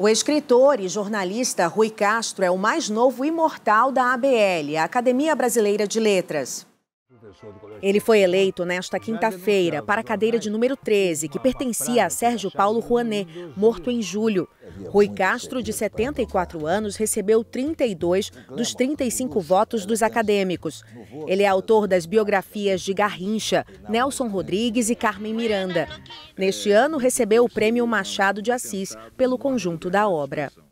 O escritor e jornalista Rui Castro é o mais novo imortal da ABL, a Academia Brasileira de Letras. Ele foi eleito nesta quinta-feira para a cadeira de número 13, que pertencia a Sérgio Paulo Rouanet, morto em julho. Rui Castro, de 74 anos, recebeu 32 dos 35 votos dos acadêmicos. Ele é autor das biografias de Garrincha, Nelson Rodrigues e Carmen Miranda. Neste ano, recebeu o Prêmio Machado de Assis pelo conjunto da obra.